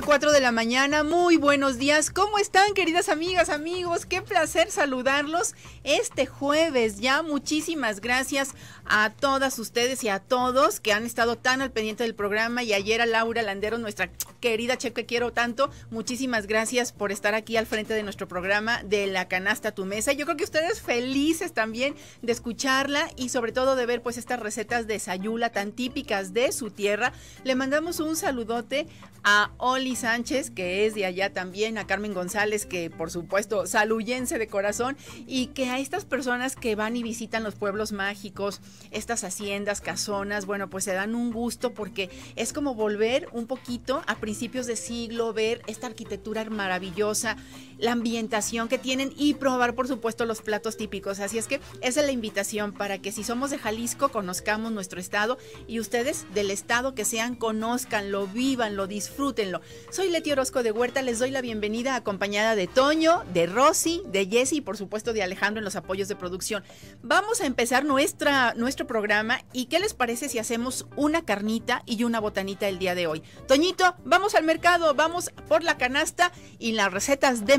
cuatro de la mañana, muy buenos días. ¿Cómo están queridas amigas, amigos? Qué placer saludarlos este jueves ya. Muchísimas gracias a todas ustedes y a todos que han estado tan al pendiente del programa y ayer a Laura Landero, nuestra querida chef que quiero tanto, muchísimas gracias por estar aquí al frente de nuestro programa de La Canasta Tu Mesa. Yo creo que ustedes felices también de escucharla y sobre todo de ver pues estas recetas de Sayula tan típicas de su tierra. Le mandamos un saludote a Sánchez, que es de allá también, a Carmen González, que por supuesto saluyense de corazón, y que a estas personas que van y visitan los pueblos mágicos, estas haciendas, casonas, bueno, pues se dan un gusto porque es como volver un poquito a principios de siglo, ver esta arquitectura maravillosa, la ambientación que tienen y probar, por supuesto, los platos típicos. Así es que esa es la invitación para que si somos de Jalisco, conozcamos nuestro estado y ustedes del estado que sean, conozcan lo vivan lo disfrútenlo. Soy Leti Orozco de Huerta, les doy la bienvenida acompañada de Toño, de Rosy, de Jesse y, por supuesto, de Alejandro en los apoyos de producción. Vamos a empezar nuestra, nuestro programa y ¿qué les parece si hacemos una carnita y una botanita el día de hoy? Toñito, vamos al mercado, vamos por la canasta y las recetas de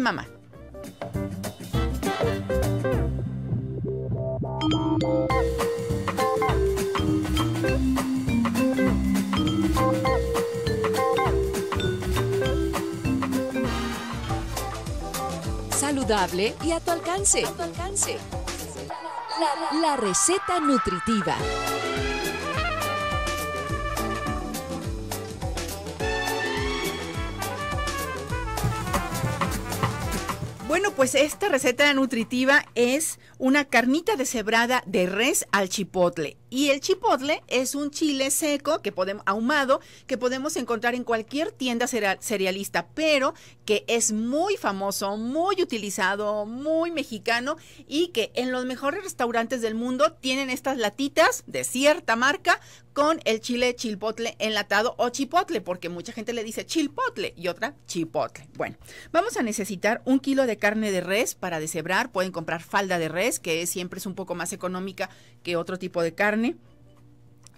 Saludable y a tu alcance. A tu alcance. la receta nutritiva. Bueno, pues esta receta nutritiva es una carnita deshebrada de res al chipotle. Y el chipotle es un chile seco que podemos ahumado que podemos encontrar en cualquier tienda cerealista, pero que es muy famoso, muy utilizado, muy mexicano y que en los mejores restaurantes del mundo tienen estas latitas de cierta marca con el chile chilpotle enlatado o chipotle, porque mucha gente le dice chilpotle y otra chipotle. Bueno, vamos a necesitar un kilo de carne de res para deshebrar. Pueden comprar falda de res, que siempre es un poco más económica que otro tipo de carne.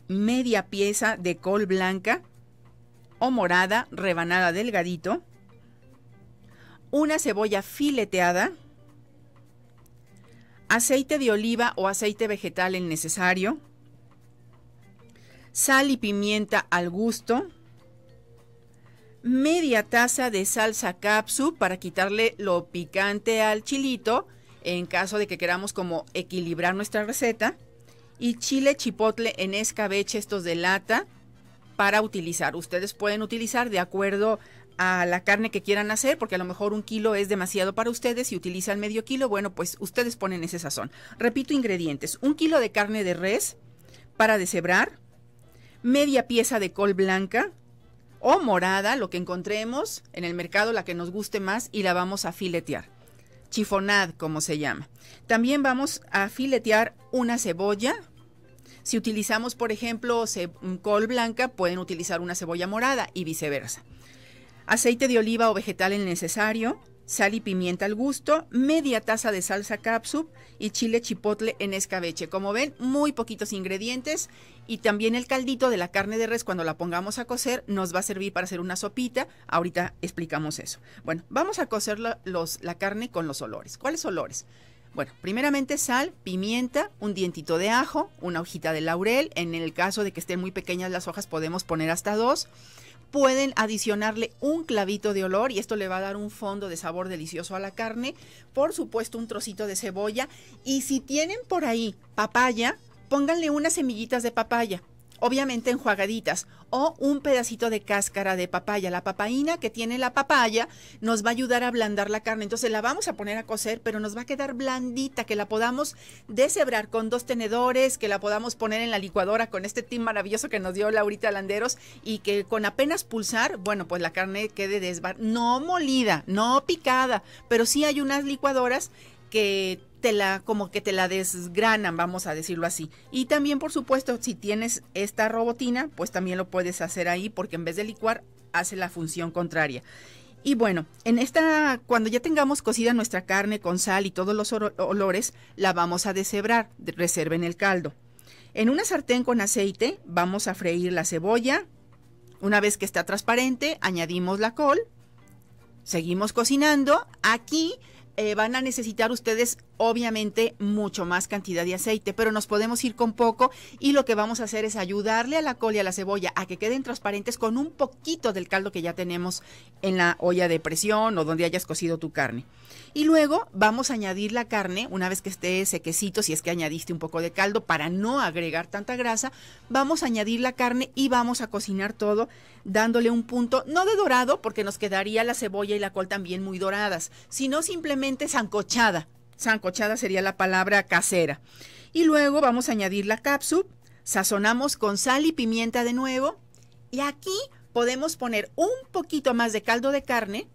Media pieza de col blanca o morada, rebanada delgadito. Una cebolla fileteada. Aceite de oliva o aceite vegetal en necesario sal y pimienta al gusto, media taza de salsa capsu para quitarle lo picante al chilito en caso de que queramos como equilibrar nuestra receta y chile chipotle en escabeche estos de lata para utilizar. Ustedes pueden utilizar de acuerdo a la carne que quieran hacer, porque a lo mejor un kilo es demasiado para ustedes y si utilizan medio kilo, bueno, pues ustedes ponen ese sazón. Repito, ingredientes. Un kilo de carne de res para deshebrar, media pieza de col blanca o morada, lo que encontremos en el mercado, la que nos guste más, y la vamos a filetear. Chifonad, como se llama. También vamos a filetear una cebolla. Si utilizamos, por ejemplo, mm, col blanca, pueden utilizar una cebolla morada y viceversa. Aceite de oliva o vegetal en necesario sal y pimienta al gusto, media taza de salsa capsup y chile chipotle en escabeche. Como ven, muy poquitos ingredientes y también el caldito de la carne de res cuando la pongamos a cocer nos va a servir para hacer una sopita. Ahorita explicamos eso. Bueno, vamos a cocer la, los, la carne con los olores. ¿Cuáles olores? Bueno, primeramente sal, pimienta, un dientito de ajo, una hojita de laurel. En el caso de que estén muy pequeñas las hojas podemos poner hasta dos pueden adicionarle un clavito de olor y esto le va a dar un fondo de sabor delicioso a la carne. Por supuesto, un trocito de cebolla. Y si tienen por ahí papaya, pónganle unas semillitas de papaya obviamente enjuagaditas, o un pedacito de cáscara de papaya. La papaína que tiene la papaya nos va a ayudar a ablandar la carne. Entonces la vamos a poner a cocer, pero nos va a quedar blandita, que la podamos deshebrar con dos tenedores, que la podamos poner en la licuadora con este team maravilloso que nos dio Laurita Landeros y que con apenas pulsar, bueno, pues la carne quede desbar, no molida, no picada, pero sí hay unas licuadoras que la, como que te la desgranan, vamos a decirlo así. Y también, por supuesto, si tienes esta robotina, pues también lo puedes hacer ahí, porque en vez de licuar, hace la función contraria. Y bueno, en esta, cuando ya tengamos cocida nuestra carne con sal y todos los olores, la vamos a deshebrar, reserven el caldo. En una sartén con aceite vamos a freír la cebolla. Una vez que está transparente, añadimos la col. Seguimos cocinando. Aquí eh, van a necesitar ustedes obviamente mucho más cantidad de aceite, pero nos podemos ir con poco y lo que vamos a hacer es ayudarle a la col y a la cebolla a que queden transparentes con un poquito del caldo que ya tenemos en la olla de presión o donde hayas cocido tu carne. Y luego vamos a añadir la carne, una vez que esté sequecito, si es que añadiste un poco de caldo para no agregar tanta grasa, vamos a añadir la carne y vamos a cocinar todo dándole un punto, no de dorado, porque nos quedaría la cebolla y la col también muy doradas, sino simplemente zancochada sancochada sería la palabra casera. Y luego vamos a añadir la cápsula, sazonamos con sal y pimienta de nuevo y aquí podemos poner un poquito más de caldo de carne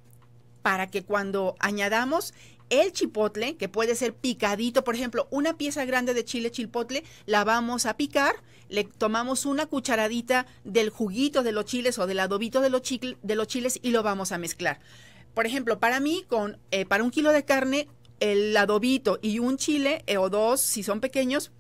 para que cuando añadamos el chipotle, que puede ser picadito, por ejemplo, una pieza grande de chile chipotle, la vamos a picar, le tomamos una cucharadita del juguito de los chiles o del adobito de los, de los chiles y lo vamos a mezclar. Por ejemplo, para mí, con, eh, para un kilo de carne, el adobito y un chile eh, o dos, si son pequeños,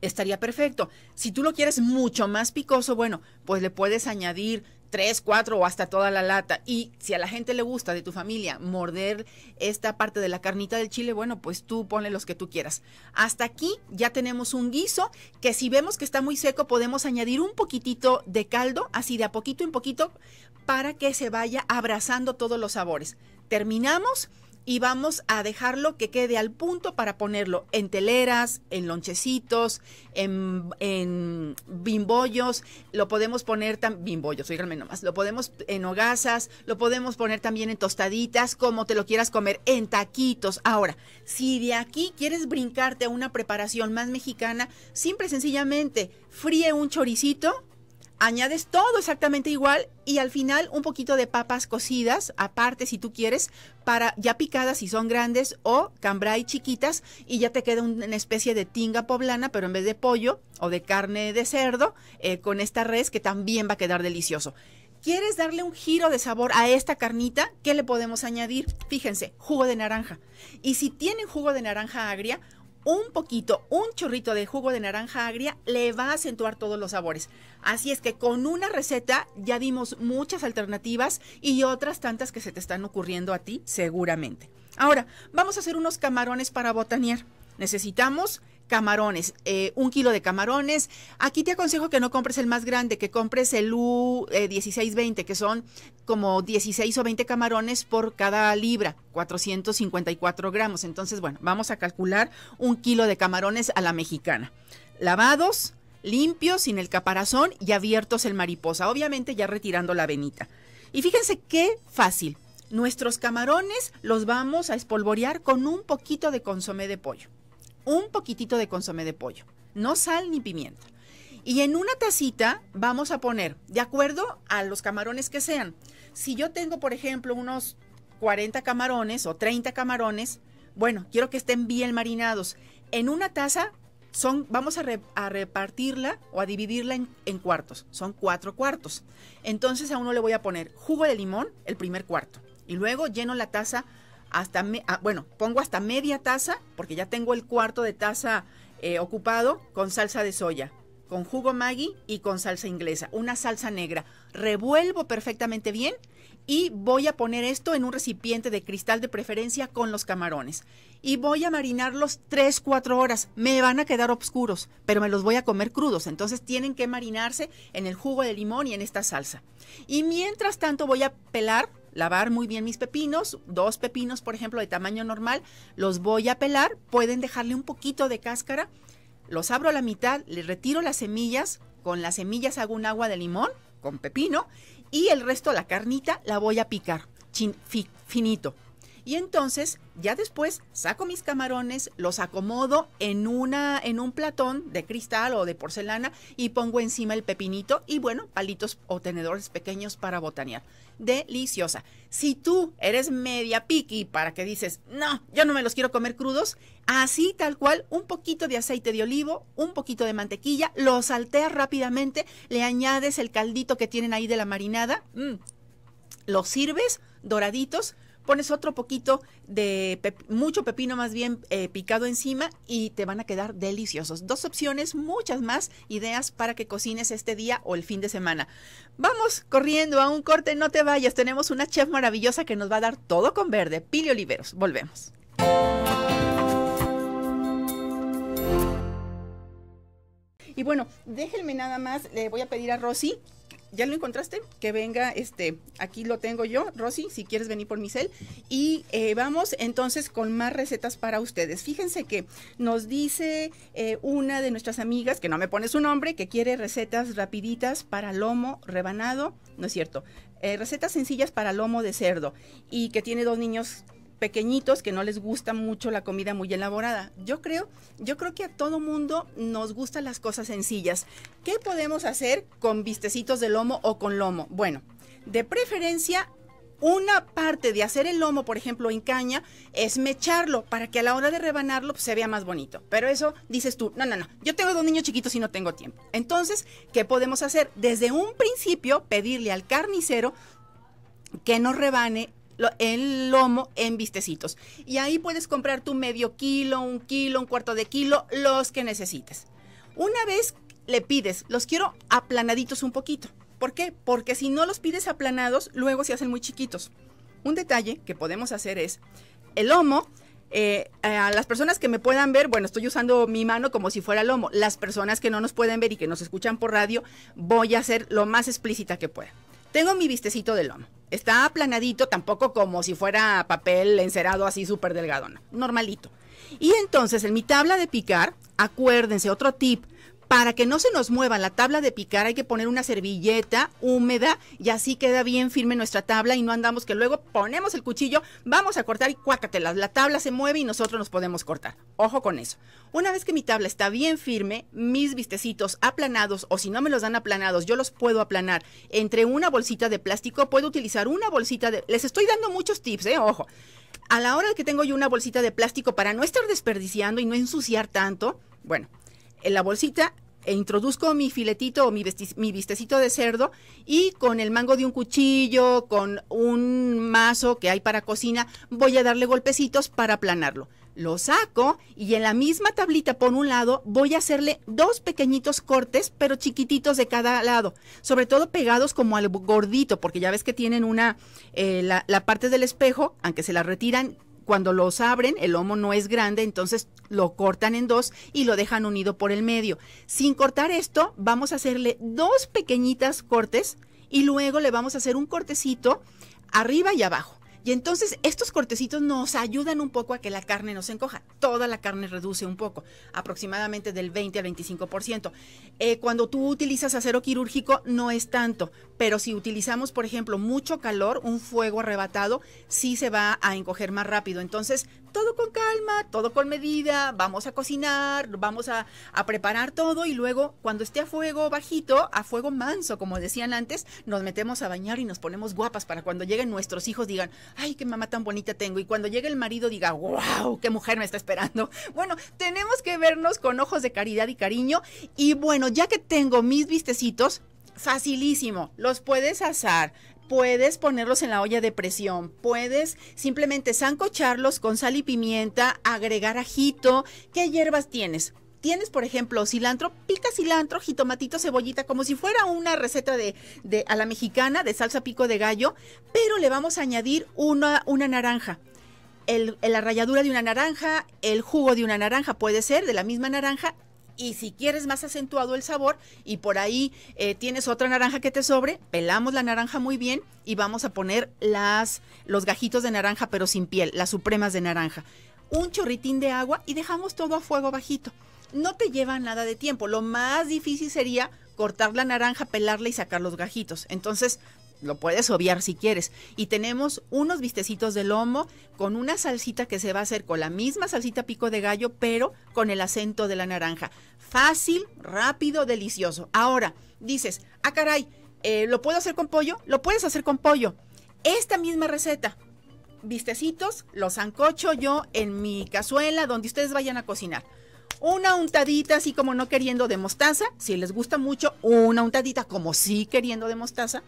estaría perfecto. Si tú lo quieres mucho más picoso, bueno, pues le puedes añadir tres, cuatro o hasta toda la lata. Y si a la gente le gusta de tu familia morder esta parte de la carnita del chile, bueno, pues tú ponle los que tú quieras. Hasta aquí ya tenemos un guiso que si vemos que está muy seco podemos añadir un poquitito de caldo, así de a poquito en poquito, para que se vaya abrazando todos los sabores. Terminamos y vamos a dejarlo que quede al punto para ponerlo en teleras, en lonchecitos, en, en bimbollos, lo podemos poner también, bimbollos, nomás, lo podemos en hogazas, lo podemos poner también en tostaditas, como te lo quieras comer, en taquitos. Ahora, si de aquí quieres brincarte a una preparación más mexicana, simple y sencillamente fríe un choricito añades todo exactamente igual y al final un poquito de papas cocidas, aparte si tú quieres, para ya picadas si son grandes o cambray chiquitas y ya te queda una especie de tinga poblana, pero en vez de pollo o de carne de cerdo, eh, con esta res que también va a quedar delicioso. ¿Quieres darle un giro de sabor a esta carnita? ¿Qué le podemos añadir? Fíjense, jugo de naranja. Y si tienen jugo de naranja agria, un poquito, un chorrito de jugo de naranja agria le va a acentuar todos los sabores. Así es que con una receta ya dimos muchas alternativas y otras tantas que se te están ocurriendo a ti seguramente. Ahora, vamos a hacer unos camarones para botanear. Necesitamos camarones, eh, un kilo de camarones. Aquí te aconsejo que no compres el más grande, que compres el U1620, eh, que son como 16 o 20 camarones por cada libra, 454 gramos. Entonces, bueno, vamos a calcular un kilo de camarones a la mexicana. Lavados, limpios, sin el caparazón y abiertos el mariposa, obviamente ya retirando la venita. Y fíjense qué fácil. Nuestros camarones los vamos a espolvorear con un poquito de consomé de pollo un poquitito de consomé de pollo, no sal ni pimienta. Y en una tacita vamos a poner, de acuerdo a los camarones que sean. Si yo tengo, por ejemplo, unos 40 camarones o 30 camarones, bueno, quiero que estén bien marinados. En una taza son, vamos a, repartirla o a dividirla en, en cuartos. Son cuatro cuartos. Entonces a uno le voy a poner jugo de limón, el primer cuarto. Y luego lleno la taza hasta, ah, bueno, pongo hasta media taza, porque ya tengo el cuarto de taza eh, ocupado, con salsa de soya, con jugo Maggi y con salsa inglesa, una salsa negra. Revuelvo perfectamente bien y voy a poner esto en un recipiente de cristal de preferencia con los camarones. Y voy a marinarlos 3, 4 horas. Me van a quedar oscuros, pero me los voy a comer crudos. Entonces tienen que marinarse en el jugo de limón y en esta salsa. Y mientras tanto voy a pelar lavar muy bien mis pepinos, dos pepinos, por ejemplo, de tamaño normal, los voy a pelar, pueden dejarle un poquito de cáscara, los abro a la mitad, les retiro las semillas, con las semillas hago un agua de limón con pepino y el resto, la carnita, la voy a picar finito. Y entonces, ya después saco mis camarones, los acomodo en una en un platón de cristal o de porcelana y pongo encima el pepinito y bueno, palitos o tenedores pequeños para botanear. Deliciosa. Si tú eres media piqui para que dices, "No, yo no me los quiero comer crudos", así tal cual, un poquito de aceite de olivo, un poquito de mantequilla, lo salteas rápidamente, le añades el caldito que tienen ahí de la marinada, mm, los lo sirves doraditos pones otro poquito de mucho pepino más bien eh, picado encima y te van a quedar deliciosos. Dos opciones, muchas más ideas para que cocines este día o el fin de semana. Vamos corriendo a un corte, no te vayas. Tenemos una chef maravillosa que nos va a dar todo con verde. Pili Oliveros, volvemos. Y bueno, déjenme nada más, le voy a pedir a Rosy ¿Ya lo encontraste? Que venga, este, aquí lo tengo yo, Rosy, si quieres venir por mi cel. Y eh, vamos entonces con más recetas para ustedes. Fíjense que nos dice eh, una de nuestras amigas, que no me pone su nombre, que quiere recetas rapiditas para lomo rebanado, no es cierto, eh, recetas sencillas para lomo de cerdo y que tiene dos niños pequeñitos que no les gusta mucho la comida muy elaborada. Yo creo, yo creo que a todo mundo nos gustan las cosas sencillas. ¿Qué podemos hacer con vistecitos de lomo o con lomo? Bueno, de preferencia una parte de hacer el lomo, por ejemplo, en caña, es mecharlo para que a la hora de rebanarlo pues, se vea más bonito. Pero eso dices tú, no, no, no, yo tengo dos niños chiquitos y no tengo tiempo. Entonces, ¿qué podemos hacer? Desde un principio, pedirle al carnicero que nos rebane el lomo en vistecitos. Y ahí puedes comprar tu medio kilo, un kilo, un cuarto de kilo, los que necesites. Una vez le pides, los quiero aplanaditos un poquito. ¿Por qué? Porque si no los pides aplanados, luego se hacen muy chiquitos. Un detalle que podemos hacer es, el lomo eh, a las personas que me puedan ver, bueno, estoy usando mi mano como si fuera lomo. Las personas que no nos pueden ver y que nos escuchan por radio, voy a hacer lo más explícita que pueda. Tengo mi vistecito de lomo. Está aplanadito, tampoco como si fuera papel encerado así súper delgadona. normalito. Y entonces en mi tabla de picar, acuérdense, otro tip, para que no se nos mueva la tabla de picar, hay que poner una servilleta húmeda y así queda bien firme nuestra tabla y no andamos que luego ponemos el cuchillo, vamos a cortar y cuácatelas. La tabla se mueve y nosotros nos podemos cortar. Ojo con eso. Una vez que mi tabla está bien firme, mis vistecitos aplanados o si no me los dan aplanados, yo los puedo aplanar. Entre una bolsita de plástico puedo utilizar una bolsita de... Les estoy dando muchos tips, ¿eh? Ojo. A la hora de que tengo yo una bolsita de plástico para no estar desperdiciando y no ensuciar tanto, bueno, en la bolsita e introduzco mi filetito o mi, vistecito de cerdo y con el mango de un cuchillo, con un mazo que hay para cocina, voy a darle golpecitos para aplanarlo. Lo saco y en la misma tablita por un lado voy a hacerle dos pequeñitos cortes, pero chiquititos de cada lado, sobre todo pegados como al gordito, porque ya ves que tienen una, eh, la, la parte del espejo, aunque se la retiran, cuando los abren, el lomo no es grande, entonces lo cortan en dos y lo dejan unido por el medio. Sin cortar esto, vamos a hacerle dos pequeñitas cortes y luego le vamos a hacer un cortecito arriba y abajo. Y entonces estos cortecitos nos ayudan un poco a que la carne no se encoja. Toda la carne reduce un poco, aproximadamente del 20 al 25%. Eh, cuando tú utilizas acero quirúrgico no es tanto, pero si utilizamos, por ejemplo, mucho calor, un fuego arrebatado, sí se va a encoger más rápido. Entonces todo con calma, todo con medida, vamos a cocinar, vamos a, preparar todo y luego cuando esté a fuego bajito, a fuego manso, como decían antes, nos metemos a bañar y nos ponemos guapas para cuando lleguen nuestros hijos digan, ay, qué mamá tan bonita tengo. Y cuando llegue el marido diga, wow, qué mujer me está esperando. Bueno, tenemos que vernos con ojos de caridad y cariño. Y bueno, ya que tengo mis vistecitos, facilísimo, los puedes asar, puedes ponerlos en la olla de presión, puedes simplemente sancocharlos con sal y pimienta, agregar ajito, ¿qué hierbas tienes? Tienes, por ejemplo, cilantro, pica cilantro, jitomatito, cebollita, como si fuera una receta de, a la mexicana de salsa pico de gallo, pero le vamos a añadir una, una naranja. El, la ralladura de una naranja, el jugo de una naranja puede ser, de la misma naranja, y si quieres más acentuado el sabor y por ahí eh, tienes otra naranja que te sobre, pelamos la naranja muy bien y vamos a poner las, los gajitos de naranja pero sin piel, las supremas de naranja. Un chorritín de agua y dejamos todo a fuego bajito. No te lleva nada de tiempo, lo más difícil sería cortar la naranja, pelarla y sacar los gajitos. Entonces lo puedes obviar si quieres. Y tenemos unos vistecitos de lomo con una salsita que se va a hacer con la misma salsita pico de gallo, pero con el acento de la naranja. Fácil, rápido, delicioso. Ahora, dices, ah, caray, eh, ¿lo puedo hacer con pollo? Lo puedes hacer con pollo. Esta misma receta, vistecitos, los ancocho yo en mi cazuela, donde ustedes vayan a cocinar una untadita así como no queriendo de mostaza, si les gusta mucho, una untadita como sí queriendo de mostaza,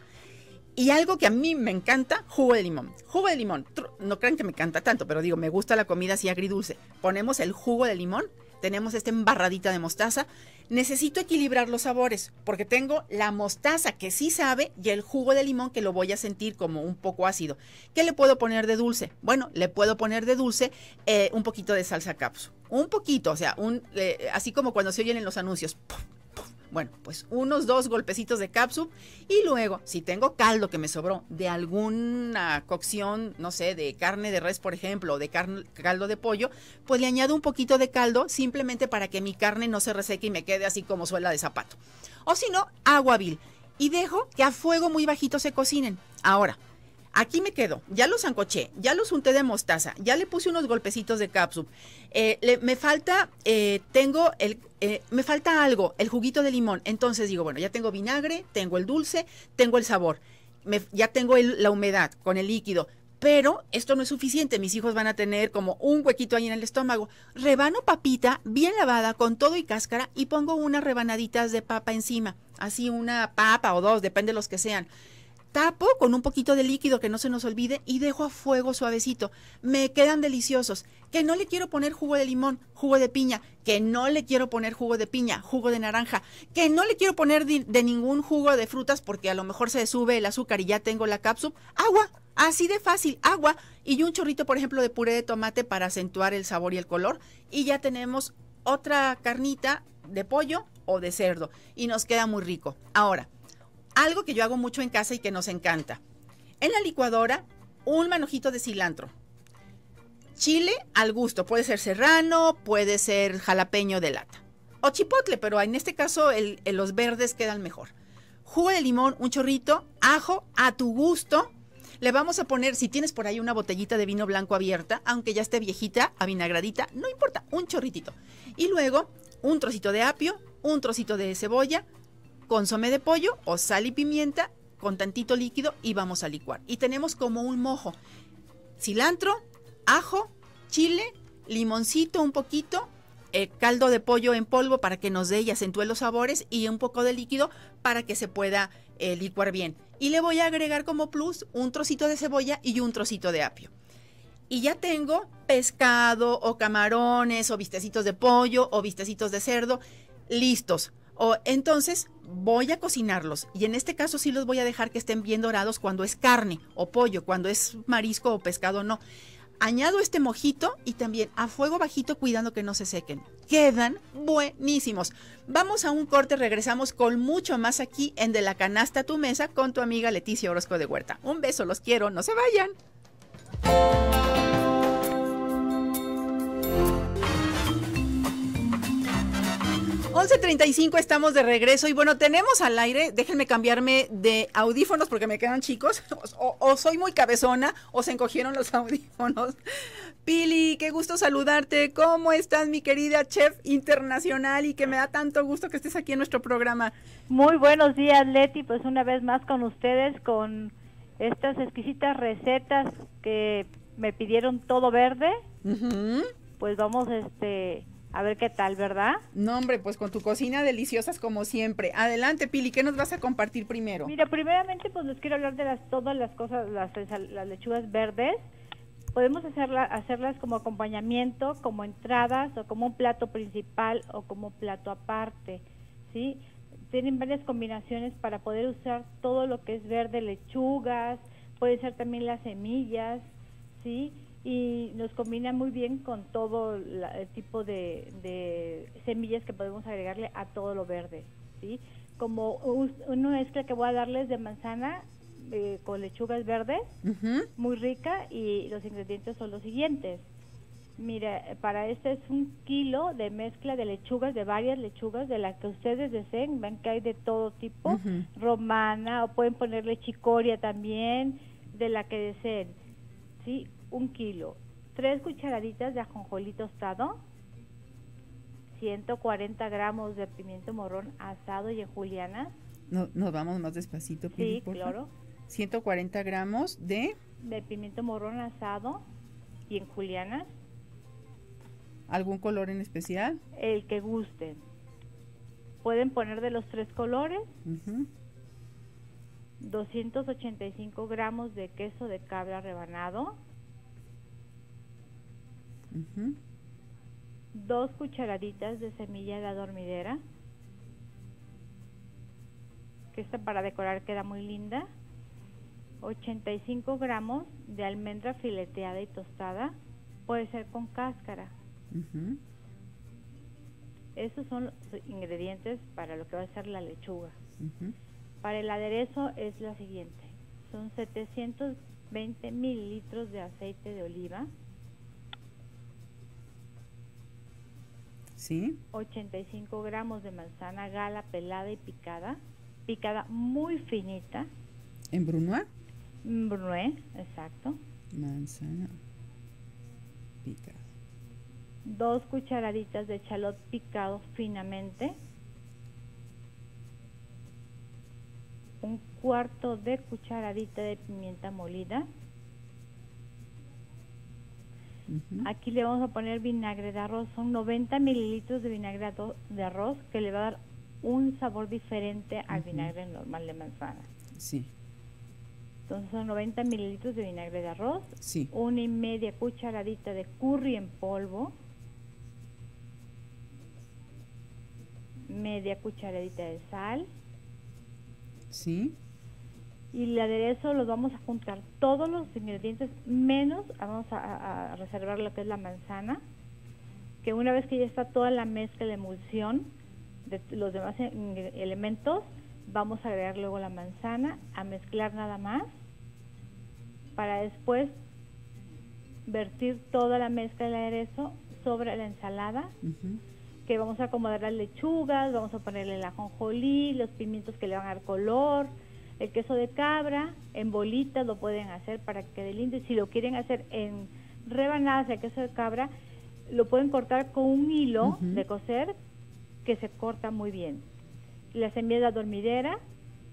y algo que a mí me encanta, jugo de limón. Jugo de limón. No crean que me encanta tanto, pero digo, me gusta la comida así agridulce. Ponemos el jugo de limón, tenemos esta embarradita de mostaza. Necesito equilibrar los sabores, porque tengo la mostaza que sí sabe y el jugo de limón que lo voy a sentir como un poco ácido. ¿Qué le puedo poner de dulce? Bueno, le puedo poner de dulce eh, un poquito de salsa capsu. Un poquito, o sea, un, eh, así como cuando se oyen en los anuncios. Bueno, pues unos dos golpecitos de capsup y luego, si tengo caldo que me sobró de alguna cocción, no sé, de carne de res, por ejemplo, o de caldo de pollo, pues le añado un poquito de caldo simplemente para que mi carne no se reseque y me quede así como suela de zapato. O si no, agua vil y dejo que a fuego muy bajito se cocinen. Ahora, aquí me quedo. Ya los ancoché, ya los unté de mostaza, ya le puse unos golpecitos de capsup. Eh, me falta, eh, tengo el eh, me falta algo, el juguito de limón. Entonces digo, bueno, ya tengo vinagre, tengo el dulce, tengo el sabor, ya tengo la humedad con el líquido. Pero esto no es suficiente, mis hijos van a tener como un huequito ahí en el estómago. Rebano papita bien lavada con todo y cáscara y pongo unas rebanaditas de papa encima, así una papa o dos, depende de los que sean tapo con un poquito de líquido que no se nos olvide y dejo a fuego suavecito. Me quedan deliciosos que no le quiero poner jugo de limón, jugo de piña, que no le quiero poner jugo de piña, jugo de naranja, que no le quiero poner de, ningún jugo de frutas porque a lo mejor se sube el azúcar y ya tengo la cápsula, agua, así de fácil, agua y un chorrito, por ejemplo, de puré de tomate para acentuar el sabor y el color y ya tenemos otra carnita de pollo o de cerdo y nos queda muy rico. Ahora, algo que yo hago mucho en casa y que nos encanta. En la licuadora, un manojito de cilantro, chile al gusto. Puede ser serrano, puede ser jalapeño de lata. O chipotle, pero en este caso los verdes quedan mejor. Jugo de limón, un chorrito, ajo a tu gusto. Le vamos a poner, si tienes por ahí una botellita de vino blanco abierta, aunque ya esté viejita, a vinagradita, no importa, un chorritito. Y luego un trocito de apio, un trocito de cebolla, consome de pollo o sal y pimienta con tantito líquido y vamos a licuar. Y tenemos como un mojo cilantro, ajo, chile, limoncito un poquito, eh, caldo de pollo en polvo para que nos dé y acentúe los sabores y un poco de líquido para que se pueda eh, licuar bien. Y le voy a agregar como plus un trocito de cebolla y un trocito de apio. Y ya tengo pescado o camarones o vistecitos de pollo o vistecitos de cerdo listos. O, entonces voy a cocinarlos y en este caso sí los voy a dejar que estén bien dorados cuando es carne o pollo, cuando es marisco o pescado no añado este mojito y también a fuego bajito cuidando que no se sequen. Quedan buenísimos. Vamos a un corte, regresamos con mucho más aquí en De la Canasta a tu Mesa con tu amiga Leticia Orozco de Huerta. Un beso, los quiero, no se vayan. 11.35 estamos de regreso y bueno, tenemos al aire, déjenme cambiarme de audífonos porque me quedan chicos, o, soy muy cabezona o se encogieron los audífonos. Pili, qué gusto saludarte, ¿cómo estás mi querida chef internacional y que me da tanto gusto que estés aquí en nuestro programa? Muy buenos días Leti, pues una vez más con ustedes, con estas exquisitas recetas que me pidieron todo verde, pues vamos este a ver qué tal, ¿verdad? No, hombre, pues con tu cocina deliciosas como siempre. Adelante, Pili, ¿qué nos vas a compartir primero? Mira, primeramente pues les quiero hablar de las todas las cosas, las, las lechugas verdes. Podemos hacerlas como acompañamiento, como entradas o como un plato principal o como plato aparte, ¿sí? Tienen varias combinaciones para poder usar todo lo que es verde, lechugas, puede ser también las semillas, ¿sí? y nos combina muy bien con todo el tipo de, semillas que podemos agregarle a todo lo verde, ¿sí? Como una mezcla que voy a darles de manzana eh, con lechugas verdes, muy rica, y los ingredientes son los siguientes. Mira, para este es un kilo de mezcla de lechugas, de varias lechugas, de la que ustedes deseen, ven que hay de todo tipo, romana, o pueden ponerle chicoria también, de la que deseen. ¿sí? un kilo, tres cucharaditas de ajonjolí tostado, 140 gramos de pimiento morrón asado y en juliana. No, nos vamos más despacito, Sí, 140 gramos de... De pimiento morrón asado y en juliana ¿Algún color en especial? El que gusten. Pueden poner de los tres colores. 285 gramos de queso de cabra rebanado. Dos cucharaditas de semilla de adormidera Que esta para decorar queda muy linda. 85 gramos de almendra fileteada y tostada. Puede ser con cáscara. Esos son los ingredientes para lo que va a ser la lechuga. Para el aderezo es la siguiente. Son 720 mililitros de aceite de oliva, 85 gramos de manzana gala pelada y picada, picada muy finita. ¿En Brunois? En exacto. Manzana picada. Dos cucharaditas de chalot picado finamente. Un cuarto de cucharadita de pimienta molida. Aquí le vamos a poner vinagre de arroz. Son 90 mililitros de vinagre de arroz que le va a dar un sabor diferente al vinagre normal de manzana. Sí. Entonces son 90 mililitros de vinagre de arroz, sí. una y media cucharadita de curry en polvo, media cucharadita de sal, sí y el aderezo los vamos a juntar todos los ingredientes menos vamos a, reservar lo que es la manzana que una vez que ya está toda la mezcla de emulsión de los demás elementos vamos a agregar luego la manzana a mezclar nada más para después vertir toda la mezcla del aderezo sobre la ensalada que vamos a acomodar las lechugas, vamos a ponerle la ajonjolí los pimientos que le van a dar color, el queso de cabra en bolitas lo pueden hacer para que quede Y Si lo quieren hacer en rebanadas, de queso de cabra lo pueden cortar con un hilo de coser que se corta muy bien. Las semilla dormidera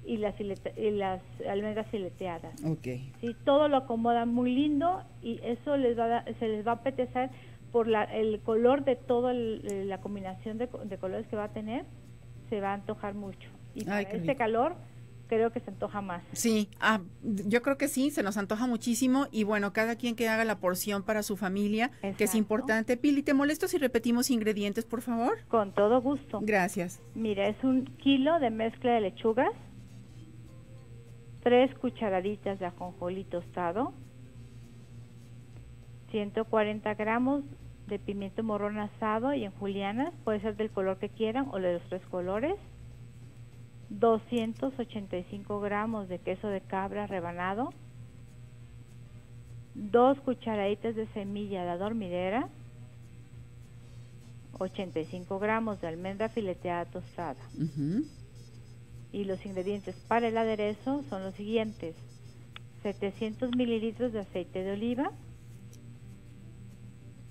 y las, y las almendras fileteadas. Okay. Sí, todo lo acomodan muy lindo y eso les va se les va a apetecer por el color de toda eh, la combinación de, colores que va a tener, se va a antojar mucho. Y este calor creo que se antoja más. Sí, ah, yo creo que sí, se nos antoja muchísimo y bueno, cada quien que haga la porción para su familia, que es importante. Pili, ¿te molesto si repetimos ingredientes, por favor? Con todo gusto. Gracias. Mira, es un kilo de mezcla de lechugas, tres cucharaditas de ajonjolí tostado, 140 gramos de pimiento morrón asado y en julianas, puede ser del color que quieran o de los tres colores, 285 gramos de queso de cabra rebanado, 2 cucharaditas de semilla de adormidera, 85 gramos de almendra fileteada tostada. Y los ingredientes para el aderezo son los siguientes. 700 mililitros de aceite de oliva,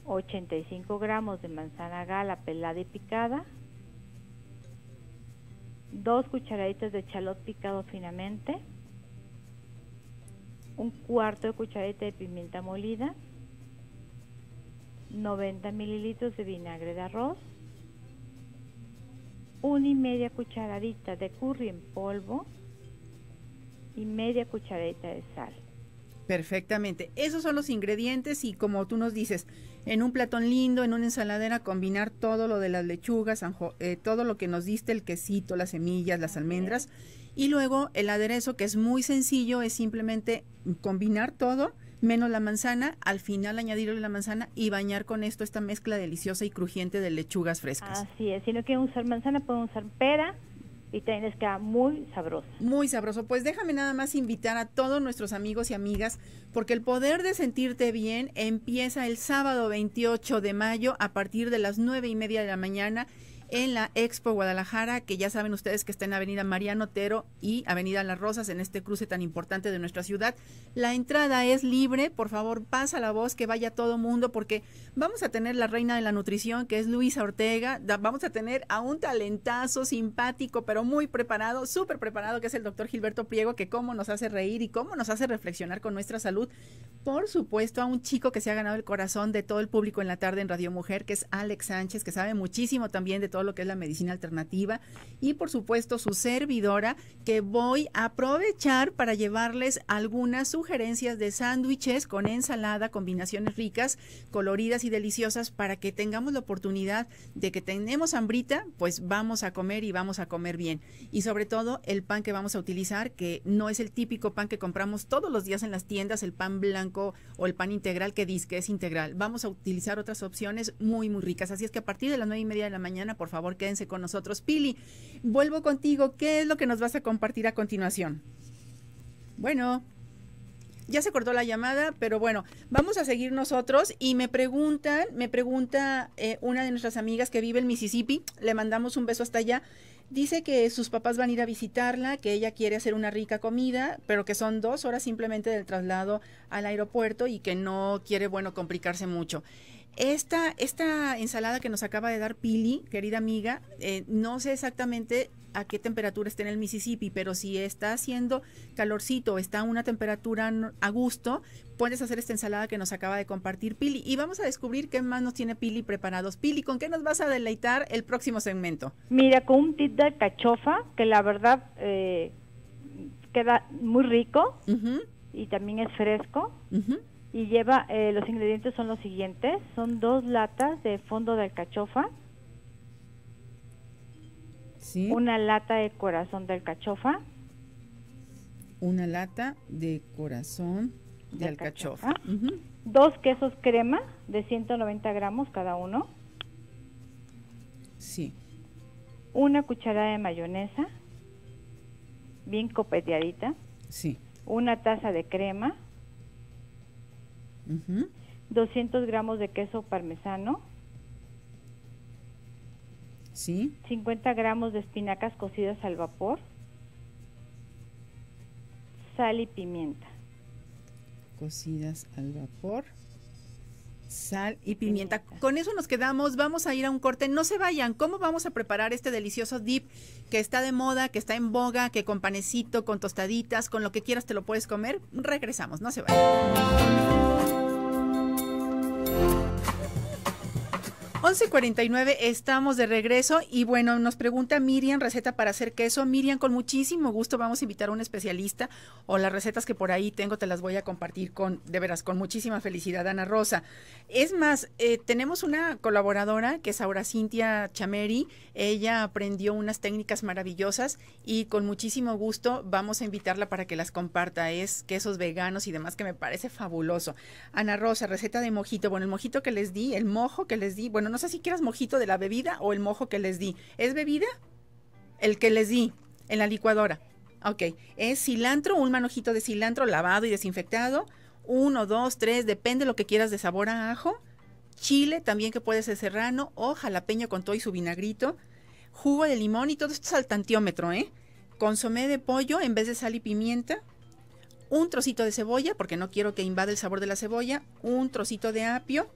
85 gramos de manzana gala pelada y picada, dos cucharaditas de chalot picado finamente, un cuarto de cucharadita de pimienta molida, 90 mililitros de vinagre de arroz, una y media cucharadita de curry en polvo y media cucharadita de sal. Perfectamente. Esos son los ingredientes y como tú nos dices, en un platón lindo, en una ensaladera, combinar todo lo de las lechugas, eh, todo lo que nos diste, el quesito, las semillas, las almendras. Y luego el aderezo, que es muy sencillo, es simplemente combinar todo, menos la manzana, al final añadirle la manzana y bañar con esto esta mezcla deliciosa y crujiente de lechugas frescas. Así es, si no quieren usar manzana, pueden usar pera, y también que muy sabroso. Muy sabroso. Pues déjame nada más invitar a todos nuestros amigos y amigas, porque el poder de sentirte bien empieza el sábado 28 de mayo a partir de las nueve y media de la mañana en la Expo Guadalajara, que ya saben ustedes que está en Avenida María Notero y Avenida Las Rosas, en este cruce tan importante de nuestra ciudad. La entrada es libre, por favor, pasa la voz, que vaya todo mundo, porque vamos a tener la reina de la nutrición, que es Luisa Ortega, vamos a tener a un talentazo simpático, pero muy preparado, súper preparado, que es el doctor Gilberto Priego, que cómo nos hace reír y cómo nos hace reflexionar con nuestra salud. Por supuesto, a un chico que se ha ganado el corazón de todo el público en la tarde en Radio Mujer, que es Alex Sánchez, que sabe muchísimo también de todo lo que es la medicina alternativa y por supuesto su servidora que voy a aprovechar para llevarles algunas sugerencias de sándwiches con ensalada, combinaciones ricas, coloridas y deliciosas para que tengamos la oportunidad de que tenemos hambrita, pues vamos a comer y vamos a comer bien. Y sobre todo el pan que vamos a utilizar, que no es el típico pan que compramos todos los días en las tiendas, el pan blanco o el pan integral que dice que es integral. Vamos a utilizar otras opciones muy, muy ricas. Así es que a partir de las nueve y media de la mañana, por favor, quédense con nosotros. Pili, vuelvo contigo. ¿Qué es lo que nos vas a compartir a continuación? Bueno, ya se cortó la llamada, pero bueno, vamos a seguir nosotros y me preguntan, me pregunta eh, una de nuestras amigas que vive en Mississippi, le mandamos un beso hasta allá, dice que sus papás van a ir a visitarla, que ella quiere hacer una rica comida, pero que son dos horas simplemente del traslado al aeropuerto y que no quiere, bueno, complicarse mucho. Esta, esta ensalada que nos acaba de dar Pili, querida amiga, eh, no sé exactamente a qué temperatura está en el Mississippi, pero si está haciendo calorcito, está a una temperatura a gusto, puedes hacer esta ensalada que nos acaba de compartir Pili. Y vamos a descubrir qué más nos tiene Pili preparados. Pili, ¿con qué nos vas a deleitar el próximo segmento? Mira, con un tip de cachofa, que la verdad eh, queda muy rico y también es fresco y lleva, eh, los ingredientes son los siguientes, son dos latas de fondo de alcachofa, ¿Sí? una lata de corazón de alcachofa, una lata de corazón de, alcachofa, dos quesos crema de 190 gramos cada uno, sí, una cucharada de mayonesa, bien copeteadita, sí, una taza de crema, 200 gramos de queso parmesano, ¿Sí? 50 gramos de espinacas cocidas al vapor, sal y pimienta. Cocidas al vapor, sal y pimienta. pimienta. Con eso nos quedamos, vamos a ir a un corte. No se vayan, ¿cómo vamos a preparar este delicioso dip que está de moda, que está en boga, que con panecito, con tostaditas, con lo que quieras te lo puedes comer? Regresamos, no se vayan. 11.49, estamos de regreso y bueno, nos pregunta Miriam, receta para hacer queso. Miriam, con muchísimo gusto vamos a invitar a un especialista o las recetas que por ahí tengo te las voy a compartir con, de veras, con muchísima felicidad, Ana Rosa. Es más, eh, tenemos una colaboradora que es ahora Cintia Chameri, ella aprendió unas técnicas maravillosas y con muchísimo gusto vamos a invitarla para que las comparta. Es quesos veganos y demás que me parece fabuloso. Ana Rosa, receta de mojito. Bueno, el mojito que les di, el mojo que les di, bueno, no sé si quieras mojito de la bebida o el mojo que les di. ¿Es bebida? El que les di en la licuadora. Ok, es cilantro, un manojito de cilantro lavado y desinfectado. Uno, dos, tres, depende lo que quieras de sabor a ajo. Chile también que puede ser serrano o jalapeño con todo y su vinagrito. Jugo de limón y todo esto es al tantiómetro, ¿eh? Consomé de pollo en vez de sal y pimienta. Un trocito de cebolla, porque no quiero que invade el sabor de la cebolla. Un trocito de apio.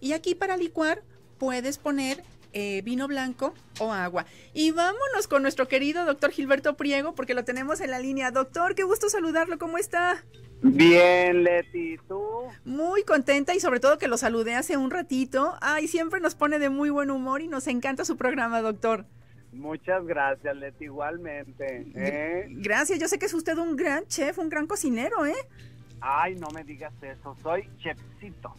Y aquí para licuar, puedes poner eh, vino blanco o agua. Y vámonos con nuestro querido doctor Gilberto Priego, porque lo tenemos en la línea. Doctor, qué gusto saludarlo, ¿cómo está? Bien, Leti, ¿tú? Muy contenta y sobre todo que lo saludé hace un ratito. Ay, siempre nos pone de muy buen humor y nos encanta su programa, doctor. Muchas gracias, Leti, igualmente. ¿eh? Gracias, yo sé que es usted un gran chef, un gran cocinero, ¿eh? Ay, no me digas eso, soy chefcito.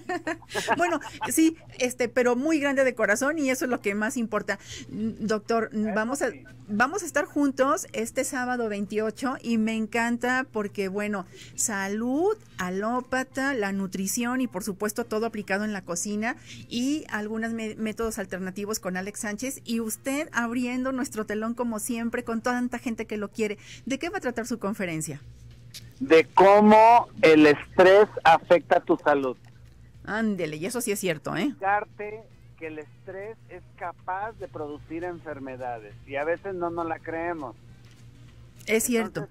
bueno, sí, este, pero muy grande de corazón y eso es lo que más importa. Doctor, vamos a vamos a estar juntos este sábado 28 y me encanta porque bueno, salud, alópata, la nutrición y por supuesto todo aplicado en la cocina y algunos métodos alternativos con Alex Sánchez y usted abriendo nuestro telón como siempre con tanta gente que lo quiere. ¿De qué va a tratar su conferencia? de cómo el estrés afecta tu salud. Ándele, y eso sí es cierto, ¿eh? explicarte que el estrés es capaz de producir enfermedades y a veces no nos la creemos. Es cierto.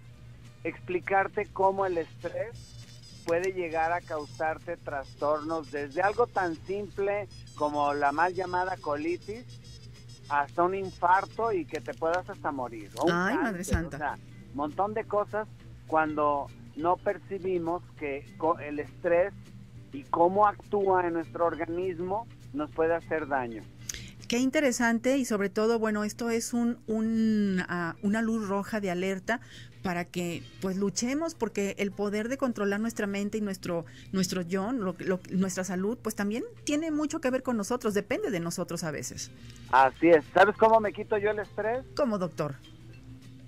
explicarte cómo el estrés puede llegar a causarte trastornos desde algo tan simple como la mal llamada colitis hasta un infarto y que te puedas hasta morir. Ay, madre santa. un montón de cosas cuando no percibimos que el estrés y cómo actúa en nuestro organismo nos puede hacer daño. Qué interesante y sobre todo, bueno, esto es un, ah, una luz roja de alerta para que pues luchemos porque el poder de controlar nuestra mente y nuestro nuestro yo, nuestra salud, pues también tiene mucho que ver con nosotros, depende de nosotros a veces. Así es. ¿Sabes cómo me quito yo el estrés? Como doctor.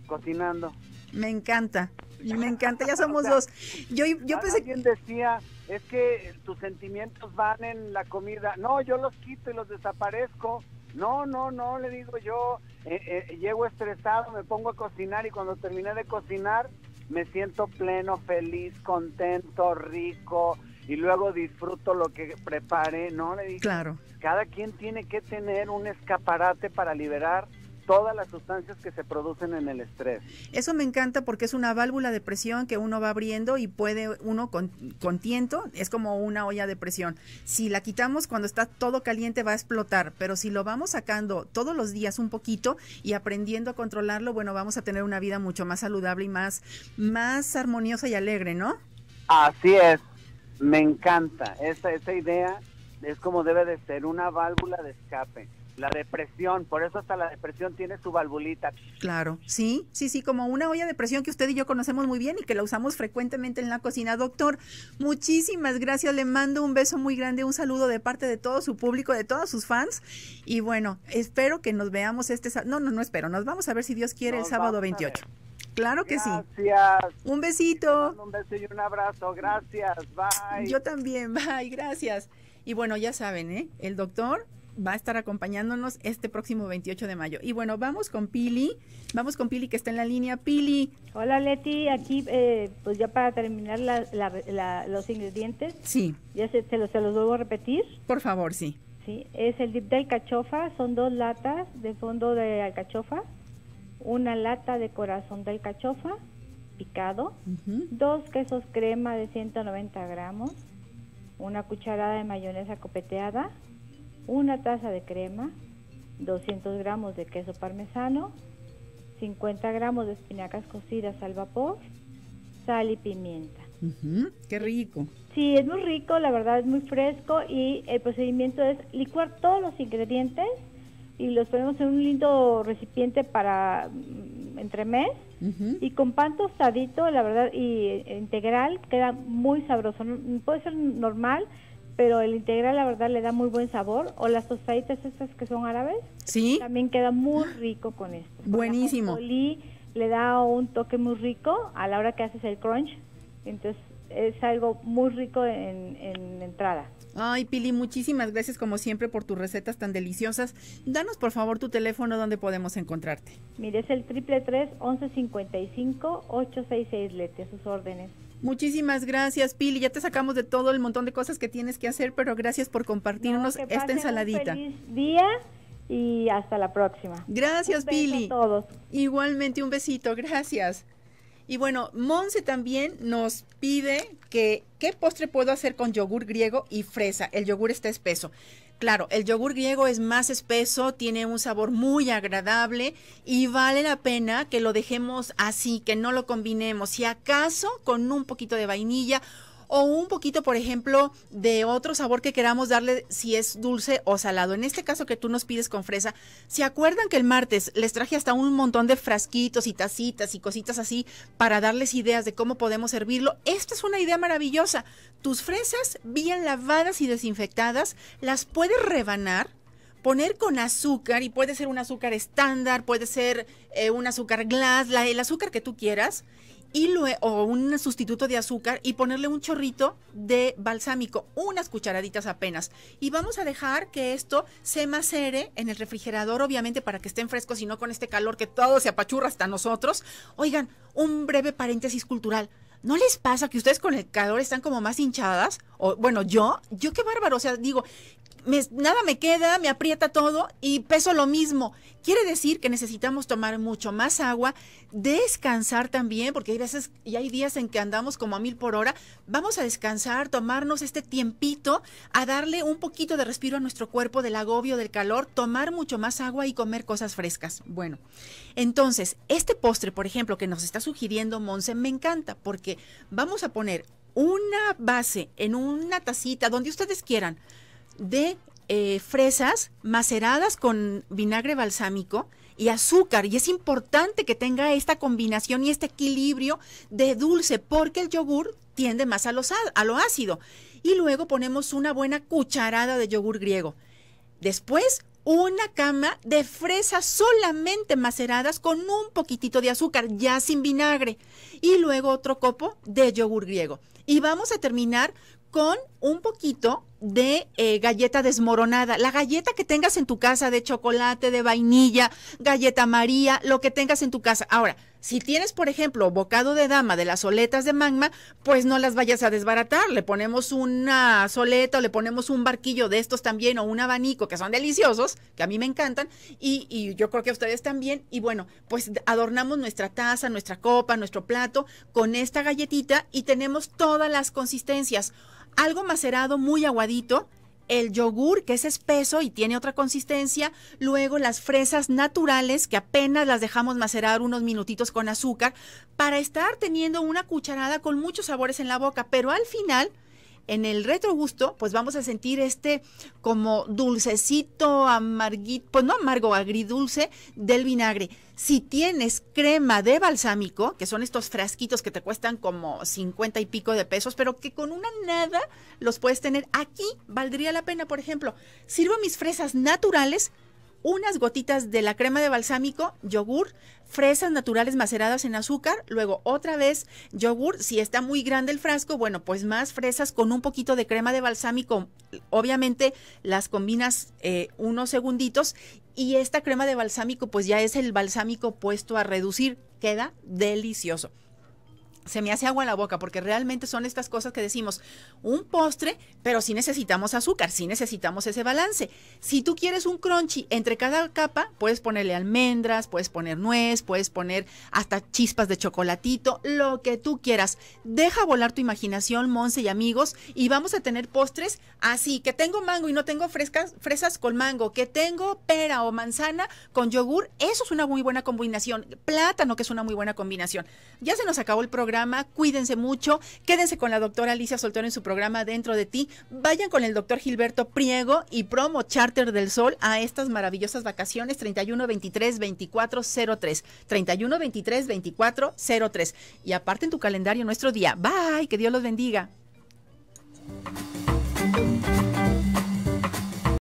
Cocinando. Me encanta y Me encanta, ya somos dos. Yo, yo pensé que... decía, es que tus sentimientos van en la comida. No, yo los quito y los desaparezco. No, no, no, le digo yo, eh, eh, llego estresado, me pongo a cocinar y cuando terminé de cocinar me siento pleno, feliz, contento, rico y luego disfruto lo que preparé, ¿no? Le digo, claro. Cada quien tiene que tener un escaparate para liberar todas las sustancias que se producen en el estrés. Eso me encanta porque es una válvula de presión que uno va abriendo y puede uno con, tiento, es como una olla de presión. Si la quitamos cuando está todo caliente va a explotar, pero si lo vamos sacando todos los días un poquito y aprendiendo a controlarlo, bueno, vamos a tener una vida mucho más saludable y más, más armoniosa y alegre, ¿no? Así es, me encanta. esa esa idea es como debe de ser una válvula de escape la depresión, por eso hasta la depresión tiene su valvulita. Claro, sí, sí, sí, como una olla de presión que usted y yo conocemos muy bien y que la usamos frecuentemente en la cocina. Doctor, muchísimas gracias, le mando un beso muy grande, un saludo de parte de todo su público, de todos sus fans y bueno, espero que nos veamos este sábado, no, no, no espero, nos vamos a ver si Dios quiere el sábado 28. Claro que gracias. sí. Un besito. Un beso y un abrazo. Gracias. Bye. Yo también. Bye. Gracias. Y bueno, ya saben, ¿eh? El doctor va a estar acompañándonos este próximo 28 de mayo. Y bueno, vamos con Pili, vamos con Pili que está en la línea. Pili. Hola Leti, aquí eh, pues ya para terminar los ingredientes. Sí. Ya se, los, se vuelvo a repetir. Por favor, sí. Sí, es el dip de alcachofa, son dos latas de fondo de alcachofa, una lata de corazón de alcachofa picado, dos quesos crema de 190 gramos, una cucharada de mayonesa copeteada, una taza de crema, 200 gramos de queso parmesano, 50 gramos de espinacas cocidas al vapor, sal y pimienta. qué rico. Sí, es muy rico, la verdad es muy fresco y el procedimiento es licuar todos los ingredientes y los ponemos en un lindo recipiente para mm, entremés y con pan tostadito, la verdad, y eh, integral queda muy sabroso. Puede ser normal, pero el integral la verdad le da muy buen sabor o las tostaditas estas que son árabes sí también queda muy rico con esto buenísimo el le da un toque muy rico a la hora que haces el crunch entonces es algo muy rico en, entrada Ay, Pili, muchísimas gracias como siempre por tus recetas tan deliciosas. Danos por favor tu teléfono donde podemos encontrarte. Mire, es el 333 1155 866 Lete, a sus órdenes. Muchísimas gracias, Pili. Ya te sacamos de todo el montón de cosas que tienes que hacer, pero gracias por compartirnos esta ensaladita. Un feliz día y hasta la próxima. Gracias, Pili. A todos. Igualmente un besito, gracias. Y bueno, Monse también nos pide que qué postre puedo hacer con yogur griego y fresa. El yogur está espeso. Claro, el yogur griego es más espeso, tiene un sabor muy agradable y vale la pena que lo dejemos así, que no lo combinemos. Si acaso con un poquito de vainilla o un poquito, por ejemplo, de otro sabor que queramos darle si es dulce o salado. En este caso que tú nos pides con fresa, ¿se acuerdan que el martes les traje hasta un montón de frasquitos y tacitas y cositas así para darles ideas de cómo podemos servirlo? Esta es una idea maravillosa. Tus fresas bien lavadas y desinfectadas, las puedes rebanar poner con azúcar, y puede ser un azúcar estándar, puede ser eh, un azúcar glass, el azúcar que tú quieras, y o un sustituto de azúcar y ponerle un chorrito de balsámico, unas cucharaditas apenas. Y vamos a dejar que esto se macere en el refrigerador, obviamente para que estén frescos y no con este calor que todo se apachurra hasta nosotros. Oigan, un breve paréntesis cultural. ¿No les pasa que ustedes con el calor están como más hinchadas? O, bueno, yo, yo qué bárbaro, o sea, digo, nada me queda, me aprieta todo y peso lo mismo. Quiere decir que necesitamos tomar mucho más agua, descansar también, porque hay veces y hay días en que andamos como a mil por hora. Vamos a descansar, tomarnos este tiempito, a darle un poquito de respiro a nuestro cuerpo del agobio, del calor, tomar mucho más agua y comer cosas frescas. Bueno, entonces, este postre, por ejemplo, que nos está sugiriendo Monse, me encanta porque vamos a poner una base en una tacita, donde ustedes quieran, de eh, fresas maceradas con vinagre balsámico y azúcar. Y es importante que tenga esta combinación y este equilibrio de dulce, porque el yogur tiende más a, a lo ácido. Y luego ponemos una buena cucharada de yogur griego. Después, una cama de fresas solamente maceradas con un poquitito de azúcar, ya sin vinagre, y luego otro copo de yogur griego. Y vamos a terminar con un poquito de eh, galleta desmoronada. La galleta que tengas en tu casa de chocolate, de vainilla, galleta María, lo que tengas en tu casa. Ahora, si tienes, por ejemplo, bocado de dama de las soletas de magma, pues no las vayas a desbaratar. Le ponemos una soleta o le ponemos un barquillo de estos también o un abanico, que son deliciosos, que a mí me encantan, y, y yo creo que a ustedes también. Y bueno, pues adornamos nuestra taza, nuestra copa, nuestro plato con esta galletita y tenemos todas las consistencias. Algo macerado muy aguadito, el yogur, que es espeso y tiene otra consistencia, luego las fresas naturales, que apenas las dejamos macerar unos minutitos con azúcar, para estar teniendo una cucharada con muchos sabores en la boca, pero al final en el retrogusto, pues vamos a sentir este como dulcecito, amarguito, pues no amargo, agridulce del vinagre. Si tienes crema de balsámico, que son estos frasquitos que te cuestan como 50 y pico de pesos, pero que con una nada los puedes tener, aquí valdría la pena, por ejemplo, sirvo mis fresas naturales unas gotitas de la crema de balsámico, yogur, fresas naturales maceradas en azúcar, luego otra vez yogur, si está muy grande el frasco, bueno, pues más fresas con un poquito de crema de balsámico, obviamente las combinas eh, unos segunditos y esta crema de balsámico pues ya es el balsámico puesto a reducir, queda delicioso se me hace agua en la boca porque realmente son estas cosas que decimos, un postre, pero si necesitamos azúcar, si necesitamos ese balance. Si tú quieres un crunchy entre cada capa, puedes ponerle almendras, puedes poner nuez, puedes poner hasta chispas de chocolatito, lo que tú quieras. Deja volar tu imaginación, Monse y amigos, y vamos a tener postres así, que tengo mango y no tengo fresas con mango, que tengo pera o manzana con yogur, eso es una muy buena combinación, plátano que es una muy buena combinación. Ya se nos acabó el programa Cuídense mucho. Quédense con la doctora Alicia Soltero en su programa Dentro de ti. Vayan con el doctor Gilberto Priego y promo Charter del Sol a estas maravillosas vacaciones 31 23 24 03. 31 23 24 03. Y aparte en tu calendario nuestro día. Bye. Que Dios los bendiga.